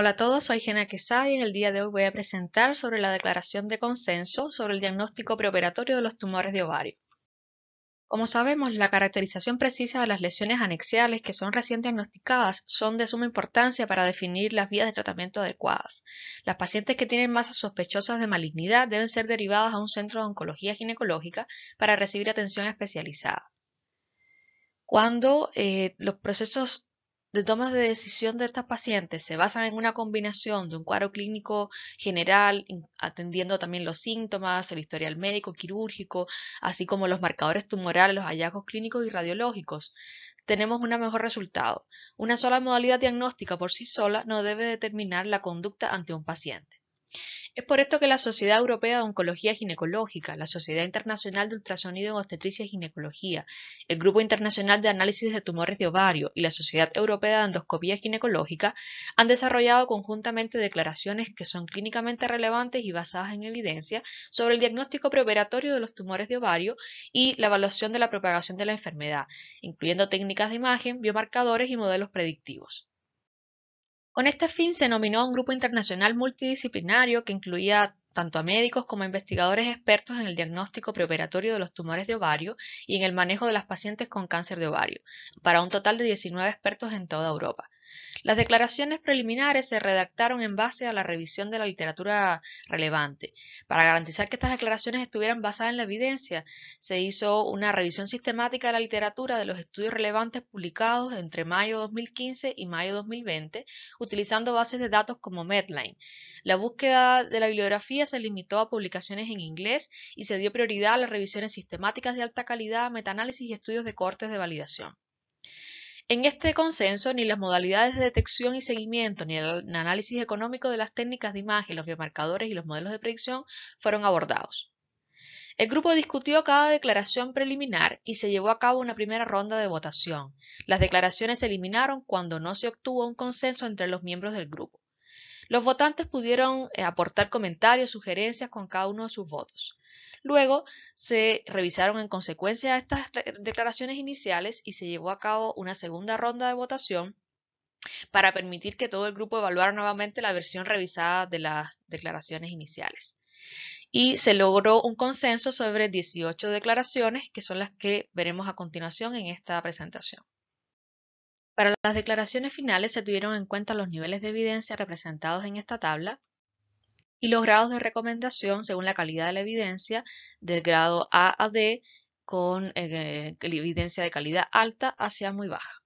Hola a todos, soy Gena Quesada y en el día de hoy voy a presentar sobre la declaración de consenso sobre el diagnóstico preoperatorio de los tumores de ovario. Como sabemos, la caracterización precisa de las lesiones anexiales que son recién diagnosticadas son de suma importancia para definir las vías de tratamiento adecuadas. Las pacientes que tienen masas sospechosas de malignidad deben ser derivadas a un centro de oncología ginecológica para recibir atención especializada. Cuando eh, los procesos de tomas de decisión de estas pacientes se basan en una combinación de un cuadro clínico general, atendiendo también los síntomas, el historial médico, quirúrgico, así como los marcadores tumorales, los hallazgos clínicos y radiológicos, tenemos un mejor resultado. Una sola modalidad diagnóstica por sí sola no debe determinar la conducta ante un paciente. Es por esto que la Sociedad Europea de Oncología Ginecológica, la Sociedad Internacional de Ultrasonido en Obstetricia y Ginecología, el Grupo Internacional de Análisis de Tumores de Ovario y la Sociedad Europea de Endoscopía Ginecológica han desarrollado conjuntamente declaraciones que son clínicamente relevantes y basadas en evidencia sobre el diagnóstico preoperatorio de los tumores de ovario y la evaluación de la propagación de la enfermedad, incluyendo técnicas de imagen, biomarcadores y modelos predictivos. Con este fin se nominó a un grupo internacional multidisciplinario que incluía tanto a médicos como a investigadores expertos en el diagnóstico preoperatorio de los tumores de ovario y en el manejo de las pacientes con cáncer de ovario, para un total de 19 expertos en toda Europa. Las declaraciones preliminares se redactaron en base a la revisión de la literatura relevante. Para garantizar que estas declaraciones estuvieran basadas en la evidencia, se hizo una revisión sistemática de la literatura de los estudios relevantes publicados entre mayo 2015 y mayo 2020, utilizando bases de datos como Medline. La búsqueda de la bibliografía se limitó a publicaciones en inglés y se dio prioridad a las revisiones sistemáticas de alta calidad, metaanálisis y estudios de cortes de validación. En este consenso, ni las modalidades de detección y seguimiento, ni el análisis económico de las técnicas de imagen, los biomarcadores y los modelos de predicción fueron abordados. El grupo discutió cada declaración preliminar y se llevó a cabo una primera ronda de votación. Las declaraciones se eliminaron cuando no se obtuvo un consenso entre los miembros del grupo. Los votantes pudieron eh, aportar comentarios, sugerencias con cada uno de sus votos. Luego se revisaron en consecuencia estas declaraciones iniciales y se llevó a cabo una segunda ronda de votación para permitir que todo el grupo evaluara nuevamente la versión revisada de las declaraciones iniciales. Y se logró un consenso sobre 18 declaraciones, que son las que veremos a continuación en esta presentación. Para las declaraciones finales se tuvieron en cuenta los niveles de evidencia representados en esta tabla, y los grados de recomendación según la calidad de la evidencia del grado A a D con eh, evidencia de calidad alta hacia muy baja.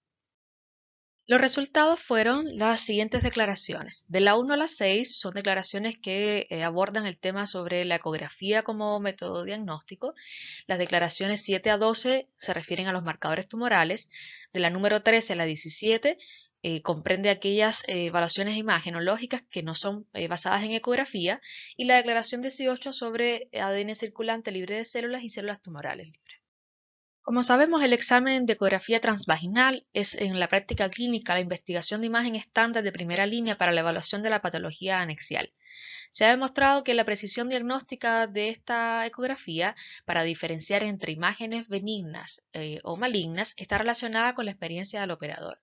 Los resultados fueron las siguientes declaraciones. De la 1 a la 6 son declaraciones que eh, abordan el tema sobre la ecografía como método diagnóstico. Las declaraciones 7 a 12 se refieren a los marcadores tumorales. De la número 13 a la 17 eh, comprende aquellas eh, evaluaciones imagenológicas que no son eh, basadas en ecografía y la declaración 18 sobre ADN circulante libre de células y células tumorales libres. Como sabemos, el examen de ecografía transvaginal es en la práctica clínica la investigación de imagen estándar de primera línea para la evaluación de la patología anexial. Se ha demostrado que la precisión diagnóstica de esta ecografía para diferenciar entre imágenes benignas o malignas está relacionada con la experiencia del operador.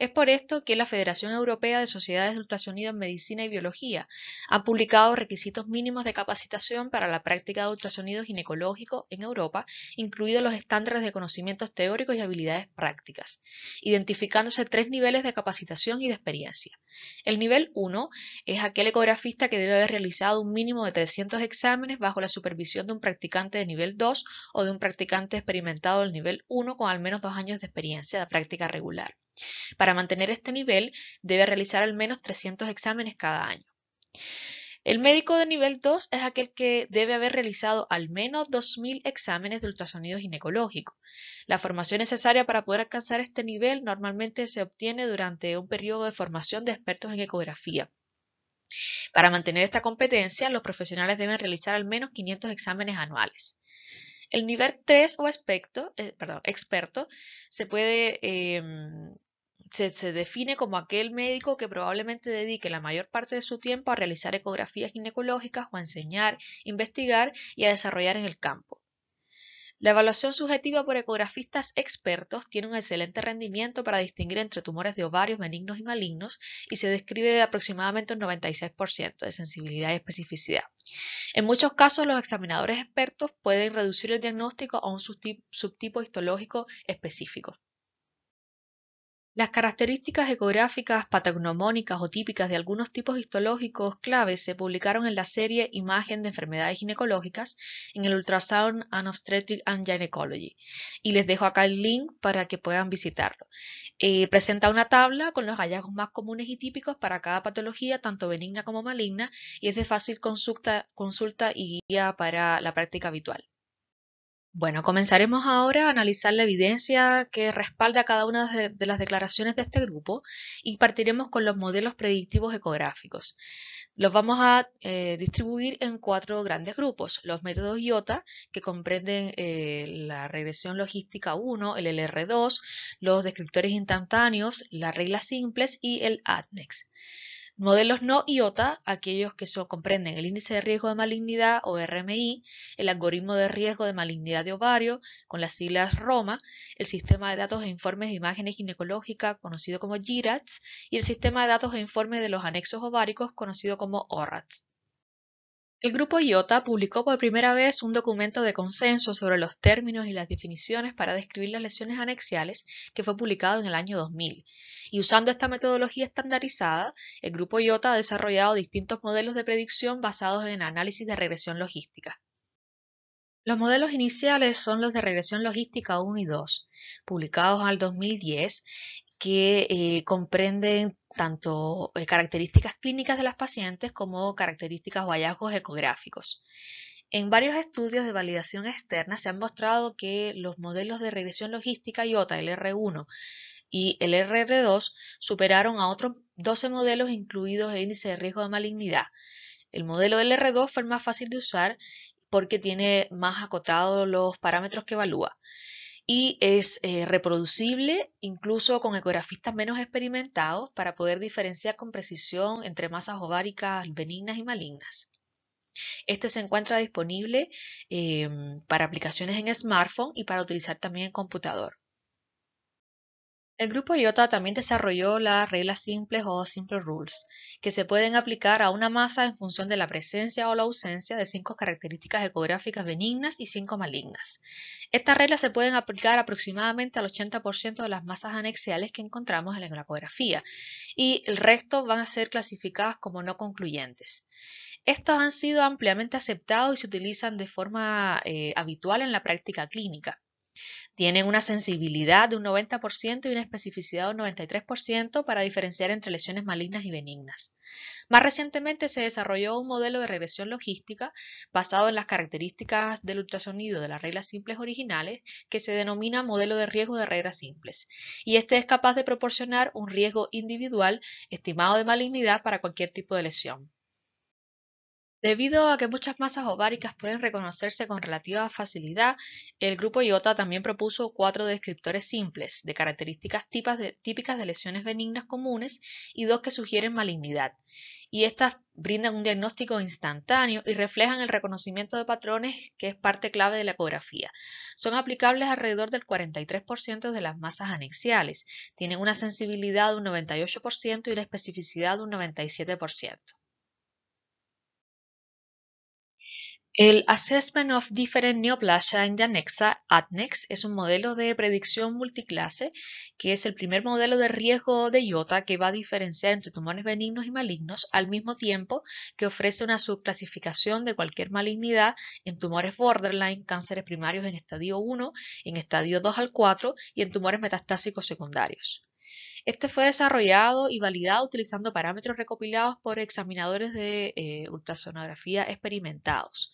Es por esto que la Federación Europea de Sociedades de Ultrasonido en Medicina y Biología ha publicado requisitos mínimos de capacitación para la práctica de ultrasonido ginecológico en Europa, incluidos los estándares de conocimientos teóricos y habilidades prácticas, identificándose tres niveles de capacitación y de experiencia. El nivel 1 es aquel ecografista que debe haber realizado un mínimo de 300 exámenes bajo la supervisión de un practicante de nivel 2 o de un practicante experimentado del nivel 1 con al menos dos años de experiencia de práctica regular. Para mantener este nivel, debe realizar al menos 300 exámenes cada año. El médico de nivel 2 es aquel que debe haber realizado al menos 2.000 exámenes de ultrasonido ginecológico. La formación necesaria para poder alcanzar este nivel normalmente se obtiene durante un periodo de formación de expertos en ecografía. Para mantener esta competencia, los profesionales deben realizar al menos 500 exámenes anuales. El nivel 3 o eh, experto se puede em, se, define como aquel médico que probablemente dedique la mayor parte de su tiempo a realizar ecografías ginecológicas o a enseñar, investigar y a desarrollar en el campo. La evaluación subjetiva por ecografistas expertos tiene un excelente rendimiento para distinguir entre tumores de ovarios benignos y malignos y se describe de aproximadamente un 96% de sensibilidad y especificidad. En muchos casos, los examinadores expertos pueden reducir el diagnóstico a un subtipo histológico específico. Las características ecográficas, patognomónicas o típicas de algunos tipos histológicos claves se publicaron en la serie Imagen de enfermedades ginecológicas en el Ultrasound and Obstetric and Gynecology. Y les dejo acá el link para que puedan visitarlo. Eh, presenta una tabla con los hallazgos más comunes y típicos para cada patología, tanto benigna como maligna, y es de fácil consulta, consulta y guía para la práctica habitual. Bueno, comenzaremos ahora a analizar la evidencia que respalda cada una de, las declaraciones de este grupo y partiremos con los modelos predictivos ecográficos. Los vamos a eh, distribuir en cuatro grandes grupos. Los métodos IOTA, que comprenden eh, la regresión logística 1, el LR2, los descriptores instantáneos, las reglas simples y el ADNEX. Modelos no IOTA, aquellos que comprenden el índice de riesgo de malignidad o RMI, el algoritmo de riesgo de malignidad de ovario con las siglas ROMA, el sistema de datos e informes de imágenes ginecológicas conocido como GIRATS y el sistema de datos e informes de los anexos ováricos conocido como ORATS. El Grupo IOTA publicó por primera vez un documento de consenso sobre los términos y las definiciones para describir las lesiones anexiales que fue publicado en el año 2000. Y usando esta metodología estandarizada, el Grupo IOTA ha desarrollado distintos modelos de predicción basados en análisis de regresión logística. Los modelos iniciales son los de regresión logística 1 y 2, publicados al 2010, que eh, comprenden tanto eh, características clínicas de las pacientes como características o hallazgos ecográficos. En varios estudios de validación externa se han mostrado que los modelos de regresión logística IOTA, el R1 y el RR2, superaron a otros 12 modelos incluidos el índice de riesgo de malignidad. El modelo LR2 fue el más fácil de usar porque tiene más acotados los parámetros que evalúa y es eh, reproducible incluso con ecografistas menos experimentados para poder diferenciar con precisión entre masas ováricas benignas y malignas. Este se encuentra disponible em, para aplicaciones en smartphone y para utilizar también en computador. El grupo IOTA también desarrolló las reglas simples o simple rules, que se pueden aplicar a una masa en función de la presencia o la ausencia de cinco características ecográficas benignas y cinco malignas. Estas reglas se pueden aplicar aproximadamente al 80% de las masas anexiales que encontramos en la ecografía, y el resto van a ser clasificadas como no concluyentes. Estos han sido ampliamente aceptados y se utilizan de forma eh, habitual en la práctica clínica. Tienen una sensibilidad de un 90% y una especificidad de un 93% para diferenciar entre lesiones malignas y benignas. Más recientemente se desarrolló un modelo de regresión logística basado en las características del ultrasonido de las reglas simples originales que se denomina modelo de riesgo de reglas simples, y este es capaz de proporcionar un riesgo individual estimado de malignidad para cualquier tipo de lesión. Debido a que muchas masas ováricas pueden reconocerse con relativa facilidad, el grupo IOTA también propuso cuatro descriptores simples de características típicas de lesiones benignas comunes y dos que sugieren malignidad. Y estas brindan un diagnóstico instantáneo y reflejan el reconocimiento de patrones que es parte clave de la ecografía. Son aplicables alrededor del 43% de las masas anexiales. Tienen una sensibilidad de un 98% y la especificidad de un 97%. El Assessment of Different Neoplasia in the Annexa, ADNEX, es un modelo de predicción multiclase que es el primer modelo de riesgo de IOTA que va a diferenciar entre tumores benignos y malignos al mismo tiempo que ofrece una subclasificación de cualquier malignidad en tumores borderline, cánceres primarios en estadio 1, en estadio 2 al 4 y en tumores metastásicos secundarios. Este fue desarrollado y validado utilizando parámetros recopilados por examinadores de eh, ultrasonografía experimentados.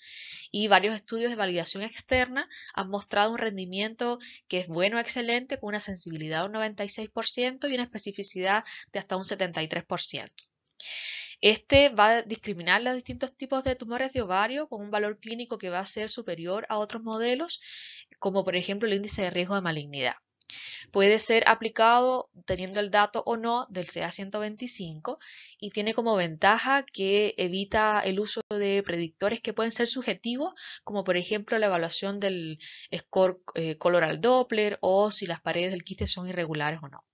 Y varios estudios de validación externa han mostrado un rendimiento que es bueno, excelente, con una sensibilidad de un 96% y una especificidad de hasta un 73%. Este va a discriminar los distintos tipos de tumores de ovario con un valor clínico que va a ser superior a otros modelos, como por ejemplo el índice de riesgo de malignidad. Puede ser aplicado teniendo el dato o no del CA125 y tiene como ventaja que evita el uso de predictores que pueden ser subjetivos, como por ejemplo la evaluación del score eh, color al Doppler o si las paredes del quiste son irregulares o no.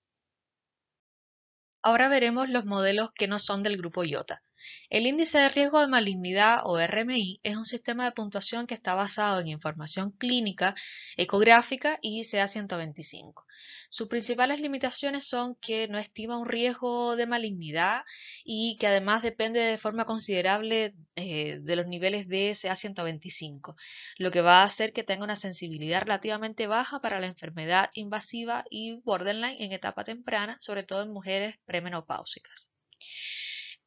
Ahora veremos los modelos que no son del grupo IOTA. El índice de riesgo de malignidad o RMI es un sistema de puntuación que está basado en información clínica, ecográfica y ca 125. Sus principales limitaciones son que no estima un riesgo de malignidad y que además depende de forma considerable eh, de los niveles de ca 125, lo que va a hacer que tenga una sensibilidad relativamente baja para la enfermedad invasiva y borderline en etapa temprana, sobre todo en mujeres premenopáusicas.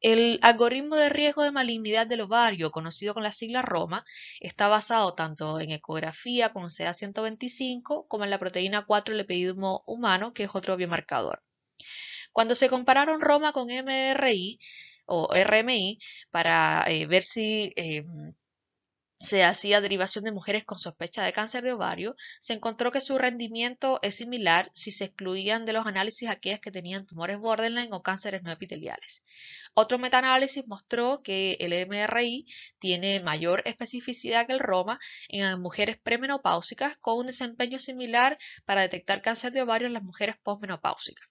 El algoritmo de riesgo de malignidad del ovario, conocido con la sigla ROMA, está basado tanto en ecografía con CA125 como en la proteína 4 lepidismo humano, que es otro biomarcador. Cuando se compararon ROMA con MRI o RMI para eh, ver si eh, se hacía derivación de mujeres con sospecha de cáncer de ovario, se encontró que su rendimiento es similar si se excluían de los análisis aquellas que tenían tumores borderline o cánceres no epiteliales. Otro metaanálisis mostró que el MRI tiene mayor especificidad que el ROMA en mujeres premenopáusicas con un desempeño similar para detectar cáncer de ovario en las mujeres posmenopáusicas.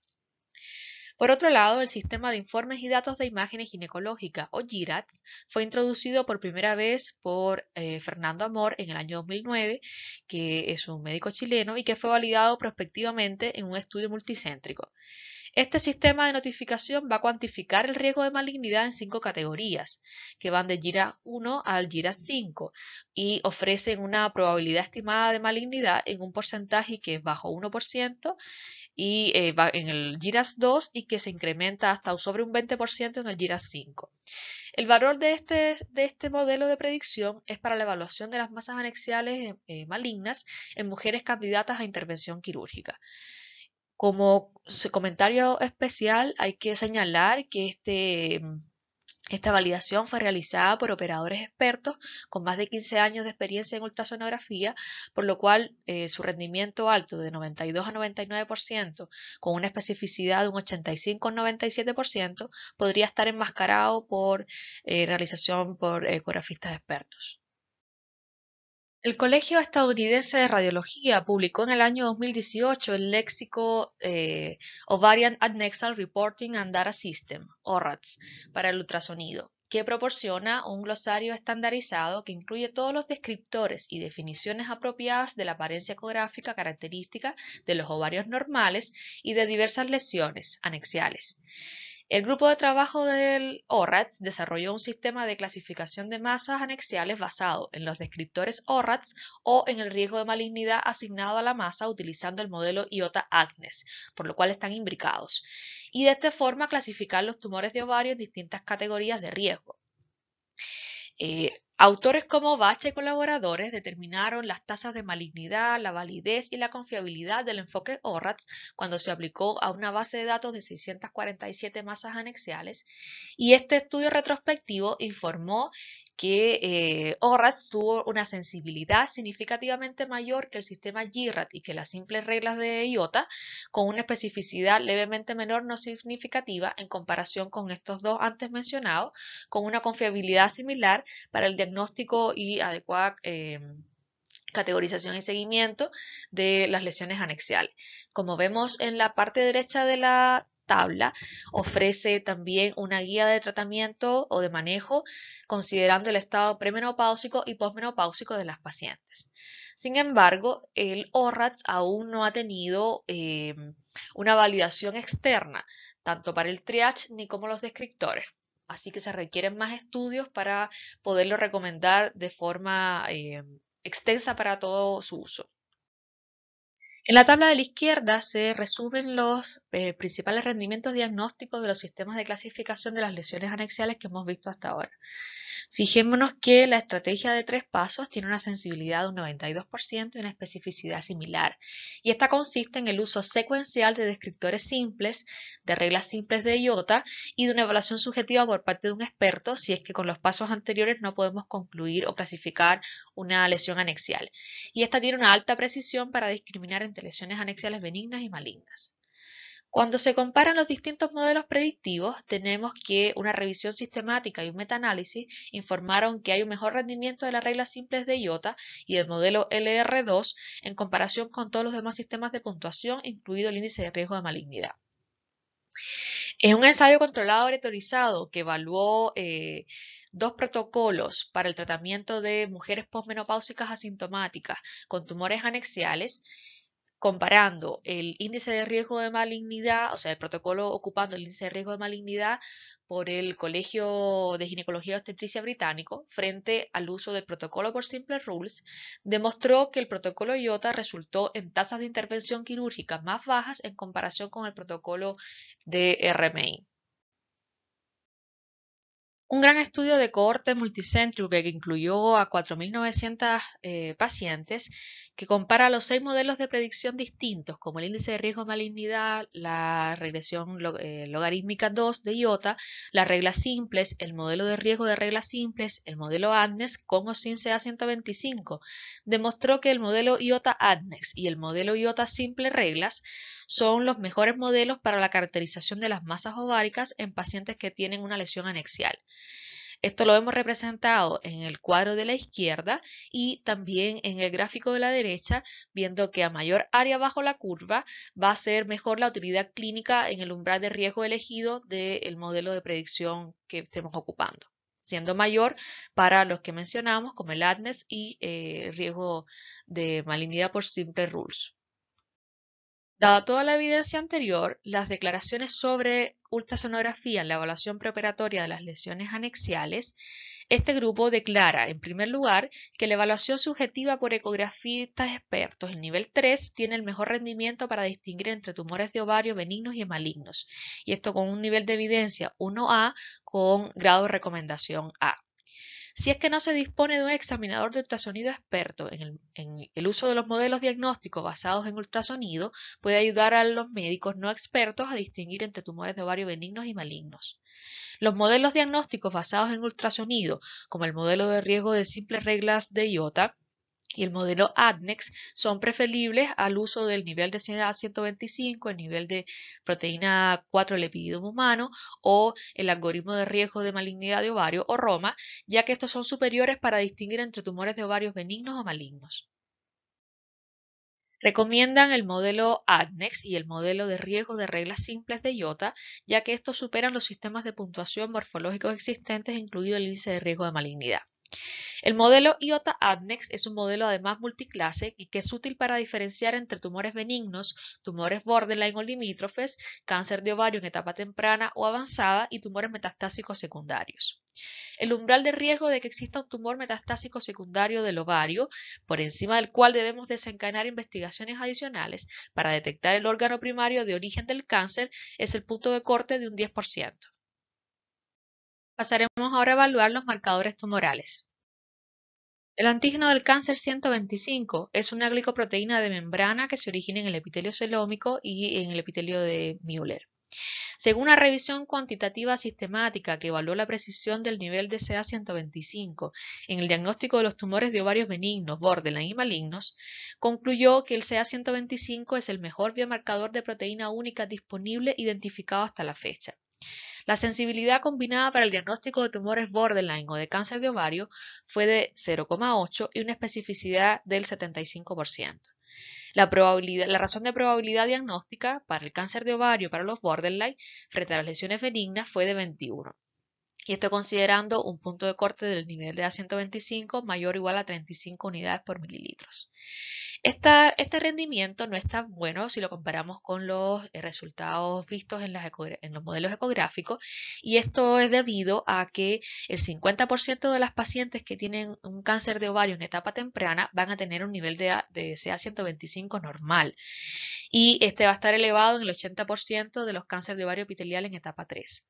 Por otro lado, el sistema de informes y datos de imágenes ginecológicas, o GIRATS, fue introducido por primera vez por eh, Fernando Amor en el año 2009, que es un médico chileno y que fue validado prospectivamente en un estudio multicéntrico. Este sistema de notificación va a cuantificar el riesgo de malignidad en cinco categorías, que van de GIRA 1 al GIRA 5, y ofrecen una probabilidad estimada de malignidad en un porcentaje que es bajo 1%, y eh, va en el Giras 2 y que se incrementa hasta sobre un 20% en el Giras 5. El valor de este, de este, modelo de predicción es para la evaluación de las masas anexiales eh, malignas en mujeres candidatas a intervención quirúrgica. Como comentario especial, hay que señalar que este esta validación fue realizada por operadores expertos con más de 15 años de experiencia en ultrasonografía, por lo cual eh, su rendimiento alto de 92 a 99%, con una especificidad de un 85 a 97%, podría estar enmascarado por eh, realización por eh, ecografistas expertos. El Colegio Estadounidense de Radiología publicó en el año 2018 el léxico eh, Ovarian Adnexal Reporting and Data System, ORADS, para el ultrasonido, que proporciona un glosario estandarizado que incluye todos los descriptores y definiciones apropiadas de la apariencia ecográfica característica de los ovarios normales y de diversas lesiones anexiales. El grupo de trabajo del ORATS desarrolló un sistema de clasificación de masas anexiales basado en los descriptores ORATS o en el riesgo de malignidad asignado a la masa utilizando el modelo IOTA-ACNES, por lo cual están imbricados, y de esta forma clasificar los tumores de ovario en distintas categorías de riesgo. Eh, Autores como Bach y colaboradores determinaron las tasas de malignidad, la validez y la confiabilidad del enfoque ORATS cuando se aplicó a una base de datos de 647 masas anexiales y este estudio retrospectivo informó que eh, ORAT tuvo una sensibilidad significativamente mayor que el sistema GRAT y que las simples reglas de IOTA, con una especificidad levemente menor no significativa en comparación con estos dos antes mencionados, con una confiabilidad similar para el diagnóstico y adecuada eh, categorización y seguimiento de las lesiones anexiales. Como vemos en la parte derecha de la tabla ofrece también una guía de tratamiento o de manejo considerando el estado premenopáusico y posmenopáusico de las pacientes. Sin embargo, el ORATS aún no ha tenido em, una validación externa, tanto para el triage ni como los descriptores. Así que se requieren más estudios para poderlo recomendar de forma em, extensa para todo su uso. En la tabla de la izquierda se resumen los eh, principales rendimientos diagnósticos de los sistemas de clasificación de las lesiones anexiales que hemos visto hasta ahora. Fijémonos que la estrategia de tres pasos tiene una sensibilidad de un 92% y una especificidad similar, y esta consiste en el uso secuencial de descriptores simples, de reglas simples de IOTA y de una evaluación subjetiva por parte de un experto si es que con los pasos anteriores no podemos concluir o clasificar una lesión anexial. Y esta tiene una alta precisión para discriminar entre lesiones anexiales benignas y malignas. Cuando se comparan los distintos modelos predictivos, tenemos que una revisión sistemática y un metaanálisis informaron que hay un mejor rendimiento de las reglas simples de IOTA y del modelo LR2 en comparación con todos los demás sistemas de puntuación, incluido el índice de riesgo de malignidad. Es un ensayo controlado aleatorizado que evaluó eh, dos protocolos para el tratamiento de mujeres posmenopáusicas asintomáticas con tumores anexiales comparando el índice de riesgo de malignidad, o sea, el protocolo ocupando el índice de riesgo de malignidad por el Colegio de Ginecología y Obstetricia Británico frente al uso del protocolo por Simple Rules, demostró que el protocolo IOTA resultó en tasas de intervención quirúrgica más bajas en comparación con el protocolo de RMI. Un gran estudio de cohorte multicéntrico que incluyó a 4.900 eh, pacientes que compara los seis modelos de predicción distintos, como el índice de riesgo de malignidad, la regresión eh, logarítmica 2 de IOTA, las reglas simples, el modelo de riesgo de reglas simples, el modelo ADNES con o sin CA125, demostró que el modelo IOTA ADNES y el modelo IOTA simple reglas son los mejores modelos para la caracterización de las masas ováricas en pacientes que tienen una lesión anexial. Esto lo hemos representado en el cuadro de la izquierda y también en el gráfico de la derecha, viendo que a mayor área bajo la curva va a ser mejor la utilidad clínica en el umbral de riesgo elegido del modelo de predicción que estemos ocupando, siendo mayor para los que mencionamos como el ADNES y eh, el riesgo de malignidad por simple rules. Dada toda la evidencia anterior, las declaraciones sobre ultrasonografía en la evaluación preoperatoria de las lesiones anexiales, este grupo declara, en primer lugar, que la evaluación subjetiva por ecografistas expertos, en nivel 3, tiene el mejor rendimiento para distinguir entre tumores de ovario benignos y malignos, y esto con un nivel de evidencia 1A con grado de recomendación A. Si es que no se dispone de un examinador de ultrasonido experto en el, el, uso de los modelos diagnósticos basados en ultrasonido, puede ayudar a los médicos no expertos a distinguir entre tumores de ovario benignos y malignos. Los modelos diagnósticos basados en ultrasonido, como el modelo de riesgo de simples reglas de IOTA, y el modelo ADNEX son preferibles al uso del nivel de a 125 el nivel de proteína 4 lepididum humano o el algoritmo de riesgo de malignidad de ovario o ROMA, ya que estos son superiores para distinguir entre tumores de ovarios benignos o malignos. Recomiendan el modelo ADNEX y el modelo de riesgo de reglas simples de IOTA, ya que estos superan los sistemas de puntuación morfológicos existentes, incluido el índice de riesgo de malignidad. El modelo IOTA-ADNEX es un modelo además multiclase y que es útil para diferenciar entre tumores benignos, tumores borderline o limítrofes, cáncer de ovario en etapa temprana o avanzada y tumores metastásicos secundarios. El umbral de riesgo de que exista un tumor metastásico secundario del ovario, por encima del cual debemos desencadenar investigaciones adicionales para detectar el órgano primario de origen del cáncer, es el punto de corte de un 10%. Pasaremos ahora a evaluar los marcadores tumorales. El antígeno del cáncer 125 es una glicoproteína de membrana que se origina en el epitelio celómico y en el epitelio de Müller. Según una revisión cuantitativa sistemática que evaluó la precisión del nivel de CA125 en el diagnóstico de los tumores de ovarios benignos, borderline y malignos, concluyó que el CA125 es el mejor biomarcador de proteína única disponible identificado hasta la fecha. La sensibilidad combinada para el diagnóstico de tumores borderline o de cáncer de ovario fue de 0,8 y una especificidad del 75%. La, razón de probabilidad diagnóstica para el cáncer de ovario para los borderline frente a las lesiones benignas fue de 21 y esto considerando un punto de corte del nivel de A125 mayor o igual a 35 unidades por mililitros este rendimiento no es tan bueno si lo comparamos con los eh, resultados vistos en, los modelos ecográficos y esto es debido a que el 50% de las pacientes que tienen un cáncer de ovario en etapa temprana van a tener un nivel de, CA125 normal y este va a estar elevado en el 80% de los cánceres de ovario epitelial en etapa 3.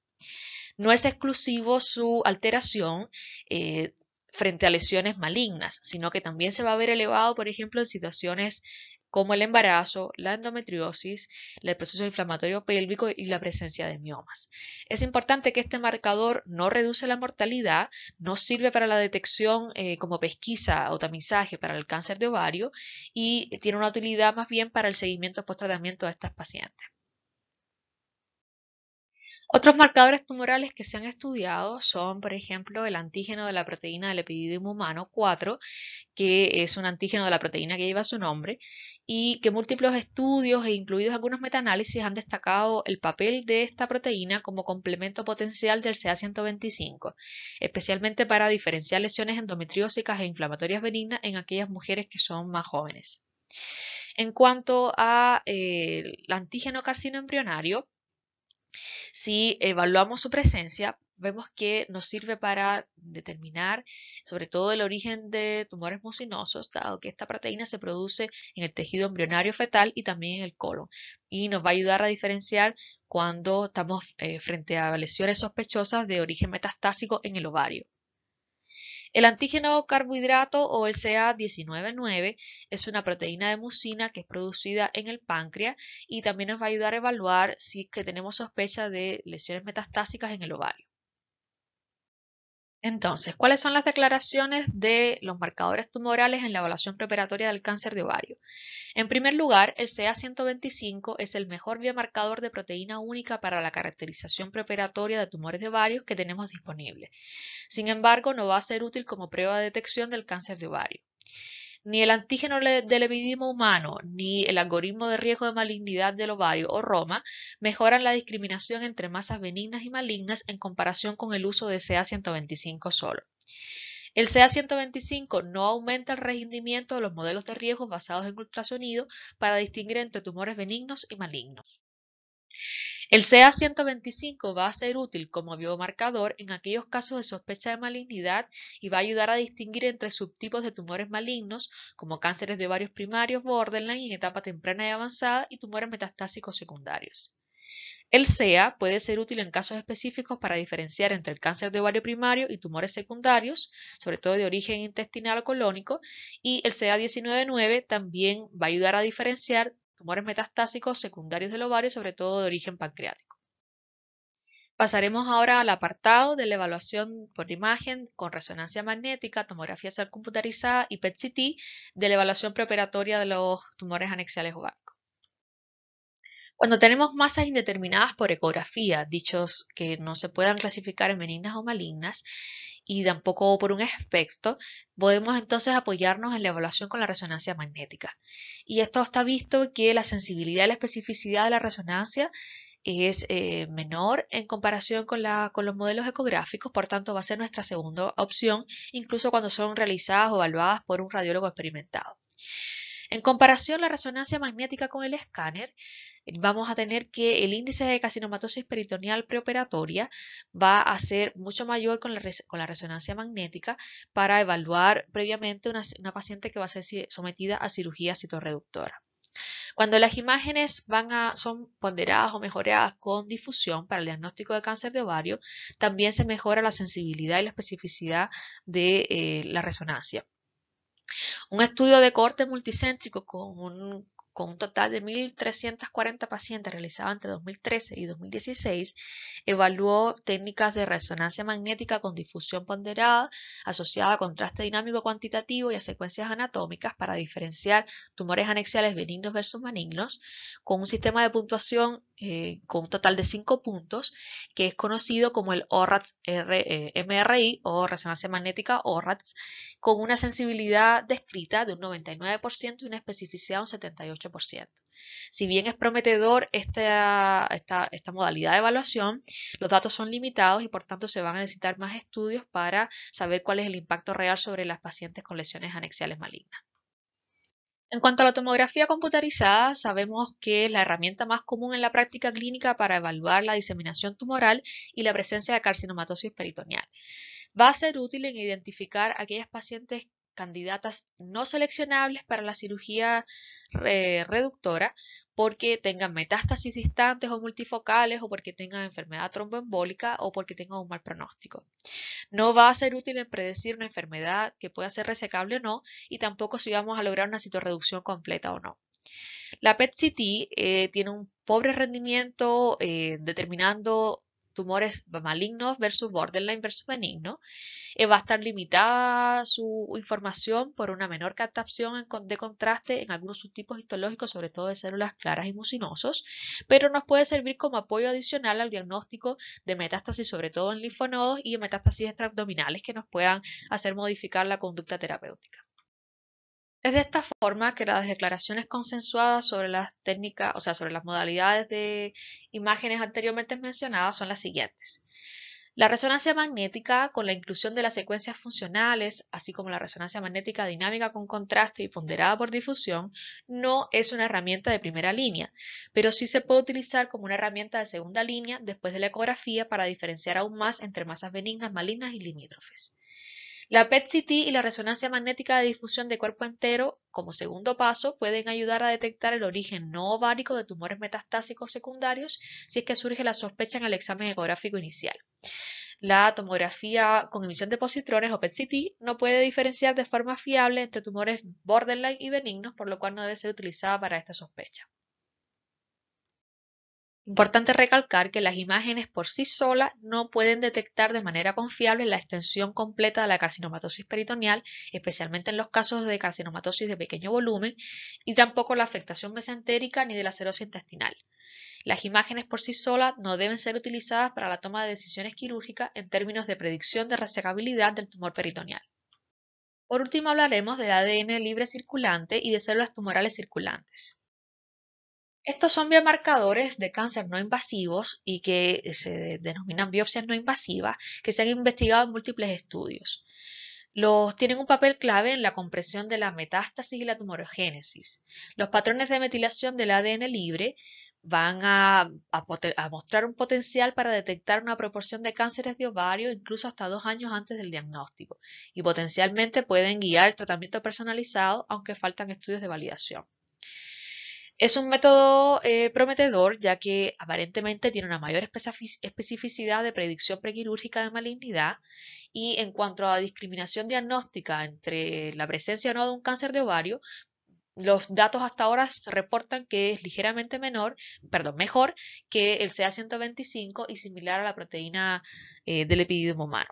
No es exclusivo su alteración, eh, frente a lesiones malignas, sino que también se va a ver elevado, por ejemplo, en situaciones como el embarazo, la endometriosis, el proceso inflamatorio pélvico y la presencia de miomas. Es importante que este marcador no reduce la mortalidad, no sirve para la detección eh, como pesquisa o tamizaje para el cáncer de ovario y tiene una utilidad más bien para el seguimiento post-tratamiento de estas pacientes. Otros marcadores tumorales que se han estudiado son, por ejemplo, el antígeno de la proteína del epididimo humano 4, que es un antígeno de la proteína que lleva su nombre, y que múltiples estudios e incluidos algunos metaanálisis han destacado el papel de esta proteína como complemento potencial del CA125, especialmente para diferenciar lesiones endometriósicas e inflamatorias benignas en aquellas mujeres que son más jóvenes. En cuanto al eh, el antígeno carcinoembrionario, si evaluamos su presencia, vemos que nos sirve para determinar sobre todo el origen de tumores mucinosos, dado que esta proteína se produce en el tejido embrionario fetal y también en el colon. Y nos va a ayudar a diferenciar cuando estamos eh, frente a lesiones sospechosas de origen metastásico en el ovario. El antígeno carbohidrato o el CA199 es una proteína de mucina que es producida en el páncreas y también nos va a ayudar a evaluar si que tenemos sospecha de lesiones metastásicas en el ovario. Entonces, ¿cuáles son las declaraciones de los marcadores tumorales en la evaluación preparatoria del cáncer de ovario? En primer lugar, el CA125 es el mejor biomarcador de proteína única para la caracterización preparatoria de tumores de ovario que tenemos disponible. Sin embargo, no va a ser útil como prueba de detección del cáncer de ovario. Ni el antígeno del levidismo humano ni el algoritmo de riesgo de malignidad del ovario o ROMA mejoran la discriminación entre masas benignas y malignas en comparación con el uso de CA125 solo. El CA125 no aumenta el rendimiento de los modelos de riesgo basados en ultrasonido para distinguir entre tumores benignos y malignos. El CA125 va a ser útil como biomarcador en aquellos casos de sospecha de malignidad y va a ayudar a distinguir entre subtipos de tumores malignos como cánceres de varios primarios, borderline en etapa temprana y avanzada y tumores metastásicos secundarios. El CA puede ser útil en casos específicos para diferenciar entre el cáncer de ovario primario y tumores secundarios, sobre todo de origen intestinal o colónico, y el ca 9 también va a ayudar a diferenciar tumores metastásicos secundarios del ovario, sobre todo de origen pancreático. Pasaremos ahora al apartado de la evaluación por imagen con resonancia magnética, tomografía computarizada y PET-CT de la evaluación preparatoria de los tumores anexiales ovarios. Cuando tenemos masas indeterminadas por ecografía, dichos que no se puedan clasificar en benignas o malignas, y tampoco por un aspecto, podemos entonces apoyarnos en la evaluación con la resonancia magnética. Y esto está visto que la sensibilidad y la especificidad de la resonancia es eh, menor en comparación con, los modelos ecográficos, por tanto va a ser nuestra segunda opción, incluso cuando son realizadas o evaluadas por un radiólogo experimentado. En comparación, la resonancia magnética con el escáner, eh, vamos a tener que el índice de carcinomatosis peritoneal preoperatoria va a ser mucho mayor con la, resonancia magnética para evaluar previamente una, paciente que va a ser sometida a cirugía citorreductora. Cuando las imágenes van a, son ponderadas o mejoradas con difusión para el diagnóstico de cáncer de ovario, también se mejora la sensibilidad y la especificidad de eh, la resonancia un estudio de corte multicéntrico con un con un total de 1.340 pacientes realizados entre 2013 y 2016, evaluó técnicas de resonancia magnética con difusión ponderada asociada a contraste dinámico cuantitativo y a secuencias anatómicas para diferenciar tumores anexiales benignos versus malignos, con un sistema de puntuación eh, con un total de 5 puntos, que es conocido como el ORATS eh, MRI o resonancia magnética ORATS, con una sensibilidad descrita de un 99% y una especificidad de un 78%. Si bien es prometedor esta, modalidad de evaluación, los datos son limitados y por tanto se van a necesitar más estudios para saber cuál es el impacto real sobre las pacientes con lesiones anexiales malignas. En cuanto a la tomografía computarizada, sabemos que es la herramienta más común en la práctica clínica para evaluar la diseminación tumoral y la presencia de carcinomatosis peritoneal va a ser útil en identificar aquellas pacientes candidatas no seleccionables para la cirugía reductora porque tengan metástasis distantes o multifocales o porque tengan enfermedad tromboembólica o porque tengan un mal pronóstico. No va a ser útil en predecir una enfermedad que pueda ser resecable o no y tampoco si vamos a lograr una citorreducción completa o no. La PET-CT eh, tiene un pobre rendimiento eh, determinando tumores malignos versus borderline versus benigno. Eh, va a estar limitada su información por una menor captación de contraste en algunos subtipos histológicos, sobre todo de células claras y mucinosos, pero nos puede servir como apoyo adicional al diagnóstico de metástasis, sobre todo en linfonodos y en metástasis extraabdominales que nos puedan hacer modificar la conducta terapéutica. Es de esta forma que las declaraciones consensuadas sobre las técnicas, o sea, sobre las modalidades de imágenes anteriormente mencionadas son las siguientes. La resonancia magnética con la inclusión de las secuencias funcionales, así como la resonancia magnética dinámica con contraste y ponderada por difusión, no es una herramienta de primera línea, pero sí se puede utilizar como una herramienta de segunda línea después de la ecografía para diferenciar aún más entre masas benignas, malignas y limítrofes. La PET-CT y la resonancia magnética de difusión de cuerpo entero, como segundo paso, pueden ayudar a detectar el origen no ovárico de tumores metastásicos secundarios si es que surge la sospecha en el examen ecográfico inicial. La tomografía con emisión de positrones o PET-CT no puede diferenciar de forma fiable entre tumores borderline y benignos, por lo cual no debe ser utilizada para esta sospecha. Importante recalcar que las imágenes por sí solas no pueden detectar de manera confiable la extensión completa de la carcinomatosis peritoneal, especialmente en los casos de carcinomatosis de pequeño volumen, y tampoco la afectación mesentérica ni de la cirrosis intestinal. Las imágenes por sí solas no deben ser utilizadas para la toma de decisiones quirúrgicas en términos de predicción de resecabilidad del tumor peritoneal. Por último hablaremos del ADN libre circulante y de células tumorales circulantes. Estos son biomarcadores de cáncer no invasivos y que se denominan biopsias no invasivas que se han investigado en múltiples estudios. Los tienen un papel clave en la compresión de la metástasis y la tumorogénesis. Los patrones de metilación del ADN libre van a, a mostrar un potencial para detectar una proporción de cánceres de ovario incluso hasta dos años antes del diagnóstico y potencialmente pueden guiar el tratamiento personalizado aunque faltan estudios de validación. Es un método eh, prometedor ya que aparentemente tiene una mayor especificidad de predicción prequirúrgica de malignidad y en cuanto a discriminación diagnóstica entre la presencia o no de un cáncer de ovario, los datos hasta ahora reportan que es ligeramente menor, perdón, mejor que el CA125 y similar a la proteína eh, del epididimo humano.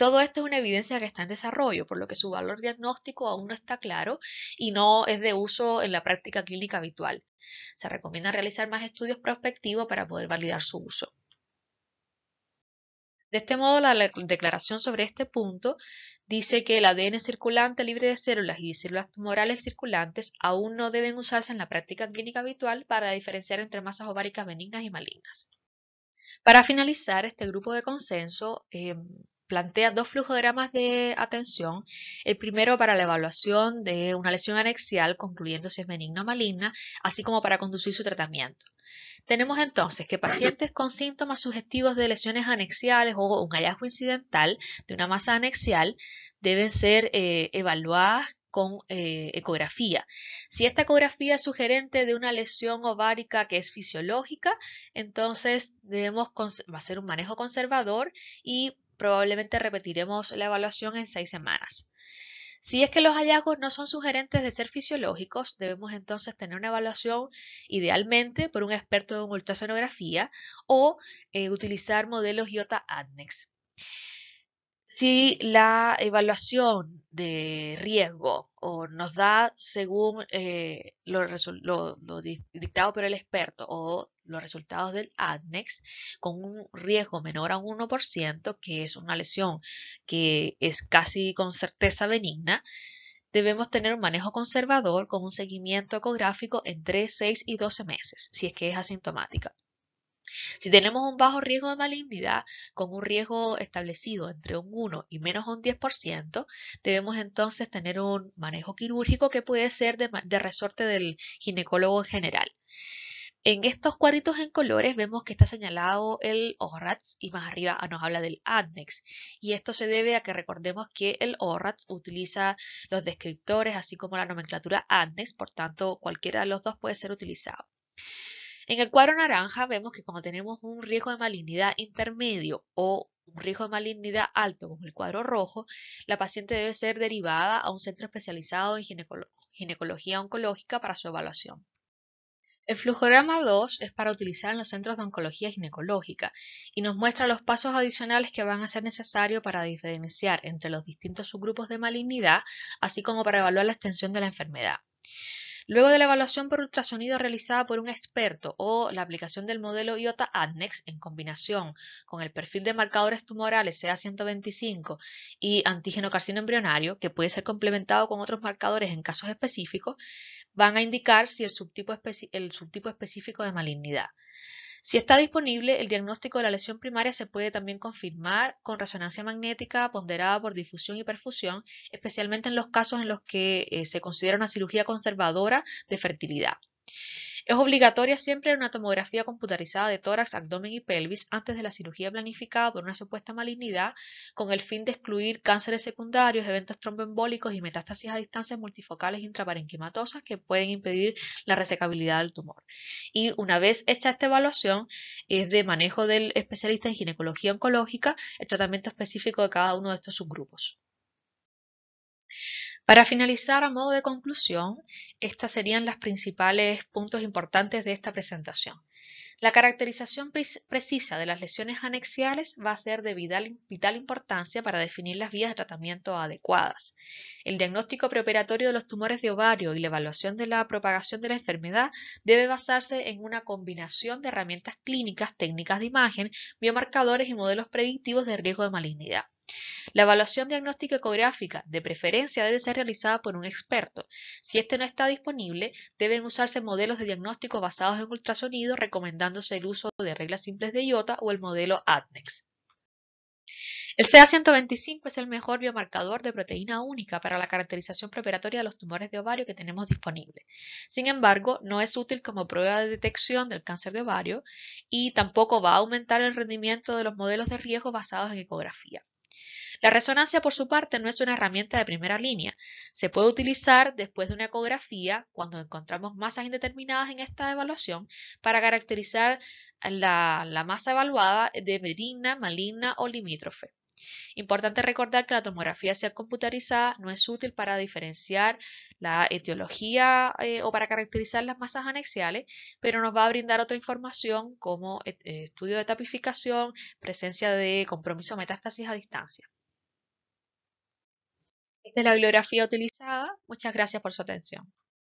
Todo esto es una evidencia que está en desarrollo, por lo que su valor diagnóstico aún no está claro y no es de uso en la práctica clínica habitual. Se recomienda realizar más estudios prospectivos para poder validar su uso. De este modo, la declaración sobre este punto dice que el ADN circulante libre de células y células tumorales circulantes aún no deben usarse en la práctica clínica habitual para diferenciar entre masas ováricas benignas y malignas. Para finalizar, este grupo de consenso em, plantea dos flujogramas de atención. El primero para la evaluación de una lesión anexial, concluyendo si es benigna o maligna, así como para conducir su tratamiento. Tenemos entonces que pacientes con síntomas sugestivos de lesiones anexiales o un hallazgo incidental de una masa anexial deben ser eh, evaluadas con eh, ecografía. Si esta ecografía es sugerente de una lesión ovárica que es fisiológica, entonces debemos hacer un manejo conservador y probablemente repetiremos la evaluación en seis semanas. Si es que los hallazgos no son sugerentes de ser fisiológicos, debemos entonces tener una evaluación idealmente por un experto en ultrasonografía o eh, utilizar modelos iota adnex si la evaluación de riesgo nos da según eh, lo, dictado por el experto o los resultados del ADNEX con un riesgo menor a un 1%, que es una lesión que es casi con certeza benigna, debemos tener un manejo conservador con un seguimiento ecográfico entre 6 y 12 meses, si es que es asintomática. Si tenemos un bajo riesgo de malignidad con un riesgo establecido entre un 1 y menos un 10%, debemos entonces tener un manejo quirúrgico que puede ser de, resorte del ginecólogo en general. En estos cuadritos en colores vemos que está señalado el ORATS y más arriba nos habla del ADNEX. Y esto se debe a que recordemos que el ORATS utiliza los descriptores así como la nomenclatura ADNEX, por tanto cualquiera de los dos puede ser utilizado. En el cuadro naranja vemos que cuando tenemos un riesgo de malignidad intermedio o un riesgo de malignidad alto como el cuadro rojo, la paciente debe ser derivada a un centro especializado en ginecología oncológica para su evaluación. El flujograma 2 es para utilizar en los centros de oncología ginecológica y nos muestra los pasos adicionales que van a ser necesarios para diferenciar entre los distintos subgrupos de malignidad, así como para evaluar la extensión de la enfermedad. Luego de la evaluación por ultrasonido realizada por un experto o la aplicación del modelo IOTA Adnex en combinación con el perfil de marcadores tumorales CA125 y antígeno carcino embrionario, que puede ser complementado con otros marcadores en casos específicos, van a indicar si el subtipo específico de malignidad. Si está disponible, el diagnóstico de la lesión primaria se puede también confirmar con resonancia magnética ponderada por difusión y perfusión, especialmente en los casos en los que eh, se considera una cirugía conservadora de fertilidad. Es obligatoria siempre una tomografía computarizada de tórax, abdomen y pelvis antes de la cirugía planificada por una supuesta malignidad con el fin de excluir cánceres secundarios, eventos tromboembólicos y metástasis a distancias multifocales intraparenquimatosas que pueden impedir la resecabilidad del tumor. Y una vez hecha esta evaluación, es de manejo del especialista en ginecología oncológica el tratamiento específico de cada uno de estos subgrupos. Para finalizar, a modo de conclusión, estas serían los principales puntos importantes de esta presentación. La caracterización precisa de las lesiones anexiales va a ser de vital, vital, importancia para definir las vías de tratamiento adecuadas. El diagnóstico preoperatorio de los tumores de ovario y la evaluación de la propagación de la enfermedad debe basarse en una combinación de herramientas clínicas, técnicas de imagen, biomarcadores y modelos predictivos de riesgo de malignidad. La evaluación diagnóstica ecográfica de preferencia debe ser realizada por un experto. Si este no está disponible, deben usarse modelos de diagnóstico basados en ultrasonido, recomendándose el uso de reglas simples de IOTA o el modelo ADNEX. El CA125 es el mejor biomarcador de proteína única para la caracterización preparatoria de los tumores de ovario que tenemos disponible. Sin embargo, no es útil como prueba de detección del cáncer de ovario y tampoco va a aumentar el rendimiento de los modelos de riesgo basados en ecografía. La resonancia, por su parte, no es una herramienta de primera línea. Se puede utilizar después de una ecografía, cuando encontramos masas indeterminadas en esta evaluación, para caracterizar la, masa evaluada de benigna, maligna o limítrofe. Importante recordar que la tomografía sea computarizada no es útil para diferenciar la etiología eh, o para caracterizar las masas anexiales, pero nos va a brindar otra información como eh, estudio de tapificación, presencia de compromiso metástasis a distancia de la bibliografía utilizada. Muchas gracias por su atención.